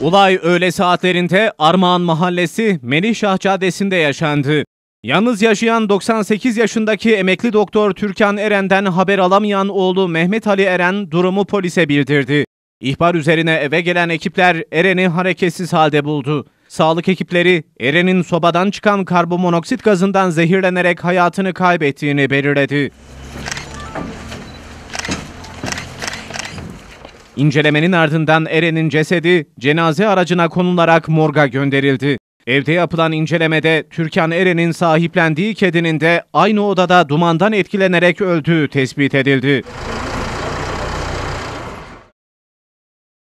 Olay öğle saatlerinde Armağan Mahallesi Melihşah Caddesi'nde yaşandı. Yalnız yaşayan 98 yaşındaki emekli doktor Türkan Eren'den haber alamayan oğlu Mehmet Ali Eren durumu polise bildirdi. İhbar üzerine eve gelen ekipler Eren'i hareketsiz halde buldu. Sağlık ekipleri Eren'in sobadan çıkan karbonmonoksit gazından zehirlenerek hayatını kaybettiğini belirledi. İncelemenin ardından Eren'in cesedi cenaze aracına konularak morga gönderildi. Evde yapılan incelemede Türkan Eren'in sahiplendiği kedinin de aynı odada dumandan etkilenerek öldüğü tespit edildi.